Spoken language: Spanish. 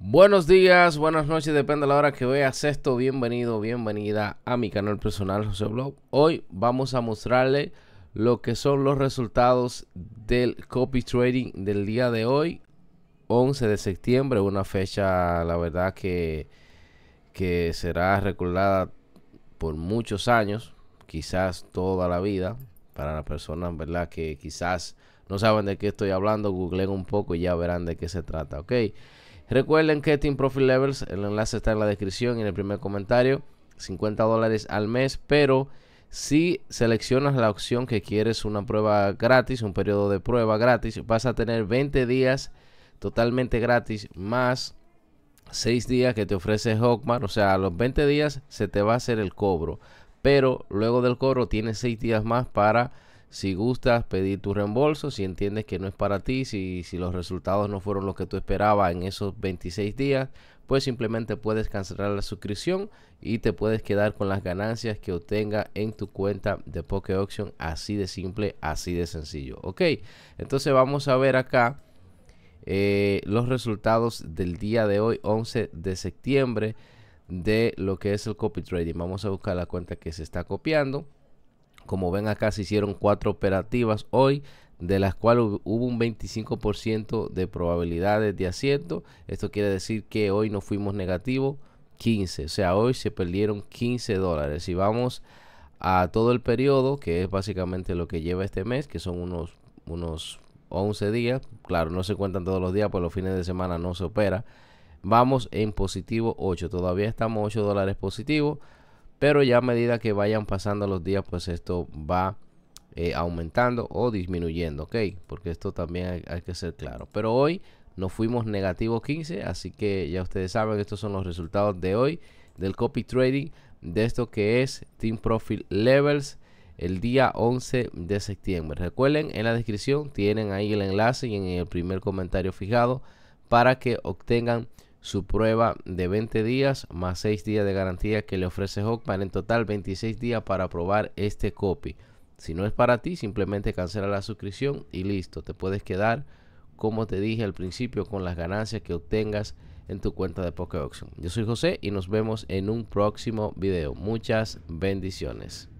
Buenos días, buenas noches, depende de la hora que veas esto. Bienvenido, bienvenida a mi canal personal José Blog. Hoy vamos a mostrarle lo que son los resultados del copy trading del día de hoy, 11 de septiembre, una fecha la verdad que, que será recordada por muchos años, quizás toda la vida, para las personas verdad que quizás no saben de qué estoy hablando, googleen un poco y ya verán de qué se trata, ¿ok? Recuerden que Team Profit Levels, el enlace está en la descripción y en el primer comentario, 50 dólares al mes, pero si seleccionas la opción que quieres una prueba gratis, un periodo de prueba gratis, vas a tener 20 días totalmente gratis más 6 días que te ofrece Hogmar. O sea, a los 20 días se te va a hacer el cobro. Pero luego del cobro tienes 6 días más para si gustas pedir tu reembolso, si entiendes que no es para ti, si, los resultados no fueron los que tú esperabas en esos 26 días, pues simplemente puedes cancelar la suscripción y te puedes quedar con las ganancias que obtenga en tu cuenta de Poke Auction. Así de simple, así de sencillo. Ok, entonces vamos a ver acá eh, los resultados del día de hoy, 11 de septiembre, de lo que es el copy trading. Vamos a buscar la cuenta que se está copiando. Como ven acá se hicieron cuatro operativas hoy, de las cuales hubo un 25% de probabilidades de asiento Esto quiere decir que hoy no fuimos negativos 15, o sea, hoy se perdieron 15 dólares. Si vamos a todo el periodo, que es básicamente lo que lleva este mes, que son unos, unos 11 días, claro, no se cuentan todos los días, por pues los fines de semana no se opera. Vamos en positivo 8, todavía estamos 8 dólares positivos pero ya a medida que vayan pasando los días, pues esto va eh, aumentando o disminuyendo, ¿ok? Porque esto también hay, que ser claro. Pero hoy nos fuimos negativo 15, así que ya ustedes saben, estos son los resultados de hoy del copy trading de esto que es Team Profit Levels el día 11 de septiembre. Recuerden, en la descripción tienen ahí el enlace y en el primer comentario fijado para que obtengan su prueba de 20 días más 6 días de garantía que le ofrece Hawkman En total, 26 días para probar este copy. Si no es para ti, simplemente cancela la suscripción y listo. Te puedes quedar, como te dije al principio, con las ganancias que obtengas en tu cuenta de Poké Yo soy José y nos vemos en un próximo video. Muchas bendiciones.